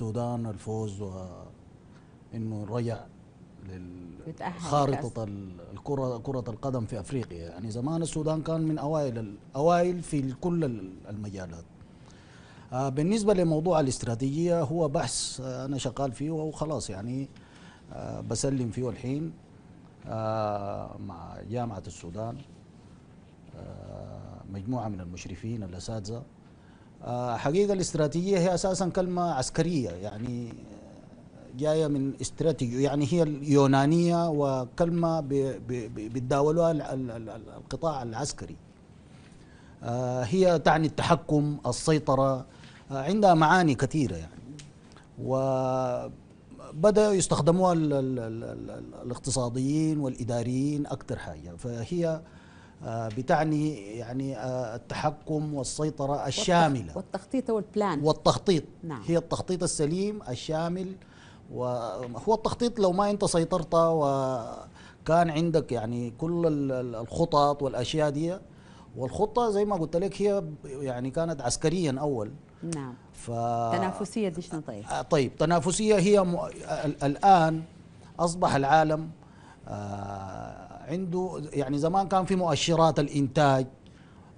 السودان الفوز وانه رجع خارطة الكرة كرة القدم في افريقيا يعني زمان السودان كان من اوائل الاوائل في كل المجالات آه، بالنسبة لموضوع الاستراتيجية هو بحث آه، انا شغال فيه وخلاص يعني آه، بسلم فيه الحين مع جامعة السودان مجموعة من المشرفين الاساتذة آه، حقيقة الاستراتيجية هي أساسا كلمة عسكرية يعني جاية من استراتيجي يعني هي اليونانية وكلمة بتداولها القطاع العسكري آه، هي تعني التحكم السيطرة آه، عندها معاني كثيرة يعني وبدأوا يستخدموها الاقتصاديين والإداريين أكثر حاجة فهي آه، بتعني يعني آه، التحكم والسيطرة الشاملة والتخطيط والبلان والتخطيط نعم. هي التخطيط السليم الشامل وهو التخطيط لو ما انت سيطرت وكان عندك يعني كل الخطط والاشياء دي والخطه زي ما قلت لك هي يعني كانت عسكريا اول نعم ف... تنافسيه ديشنا طيب آه، طيب تنافسيه هي م... الان اصبح العالم آه عنده يعني زمان كان في مؤشرات الانتاج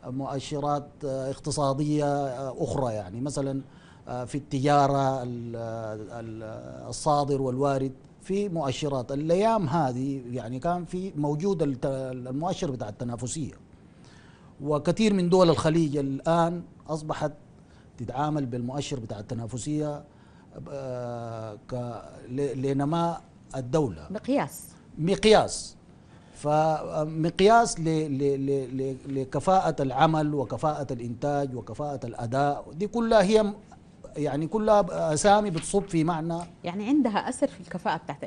مؤشرات آه، اقتصاديه آه، اخرى يعني مثلا آه، في التجاره الصادر والوارد في مؤشرات الايام هذه يعني كان في موجود المؤشر بتاع التنافسيه وكثير من دول الخليج الان اصبحت تتعامل بالمؤشر بتاع التنافسيه لنماء الدوله مقياس مقياس فمقياس لكفاءة العمل وكفاءة الإنتاج وكفاءة الأداء دي كلها هي يعني كلها أسامي بتصب في معنى يعني عندها أثر في الكفاءة بتاعت